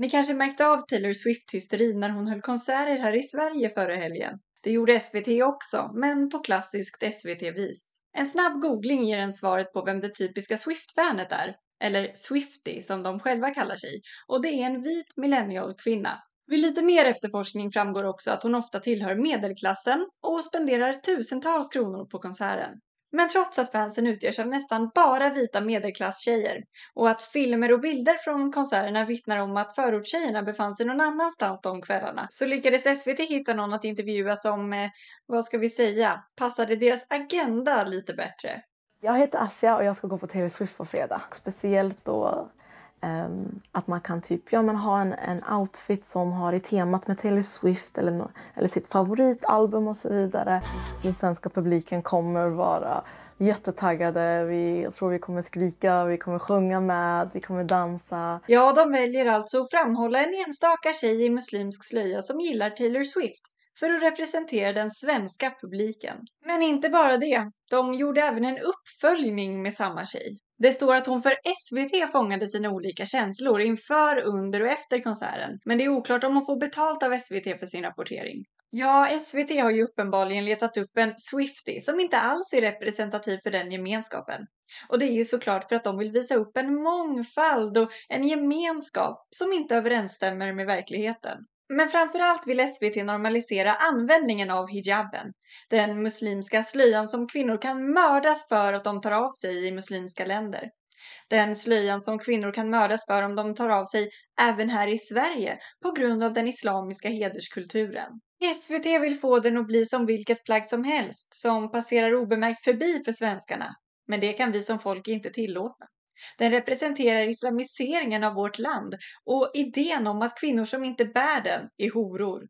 Ni kanske märkte av Taylor Swift-hysterin när hon höll konserter här i Sverige förra helgen. Det gjorde SVT också, men på klassiskt SVT-vis. En snabb googling ger en svaret på vem det typiska Swift-fanet är, eller Swifty som de själva kallar sig, och det är en vit millennial-kvinna. Vid lite mer efterforskning framgår också att hon ofta tillhör medelklassen och spenderar tusentals kronor på konserten. Men trots att fansen utgörs av nästan bara vita medelklasstjejer och att filmer och bilder från konserterna vittnar om att förortstjejerna befann sig någon annanstans de kvällarna så lyckades SVT hitta någon att intervjua som, eh, vad ska vi säga, passade deras agenda lite bättre. Jag heter Asia och jag ska gå på Taylor Swift på fredag. Speciellt då Um, att man kan typ ja, men ha en, en outfit som har i temat med Taylor Swift eller, no eller sitt favoritalbum och så vidare. Den svenska publiken kommer vara jättetaggade. Vi, jag tror vi kommer skrika, vi kommer sjunga med, vi kommer dansa. Ja, de väljer alltså att framhålla en enstaka tjej i muslimsk slöja som gillar Taylor Swift för att representera den svenska publiken. Men inte bara det, de gjorde även en uppföljning med samma tjej. Det står att hon för SVT fångade sina olika känslor inför, under och efter konserten. Men det är oklart om hon får betalt av SVT för sin rapportering. Ja, SVT har ju uppenbarligen letat upp en Swiftie som inte alls är representativ för den gemenskapen. Och det är ju såklart för att de vill visa upp en mångfald och en gemenskap som inte överensstämmer med verkligheten. Men framförallt vill SVT normalisera användningen av hijaben, den muslimska slöjan som kvinnor kan mördas för att de tar av sig i muslimska länder. Den slöjan som kvinnor kan mördas för om de tar av sig även här i Sverige på grund av den islamiska hederskulturen. SVT vill få den att bli som vilket plagg som helst som passerar obemärkt förbi för svenskarna, men det kan vi som folk inte tillåta. Den representerar islamiseringen av vårt land och idén om att kvinnor som inte bär den är horor.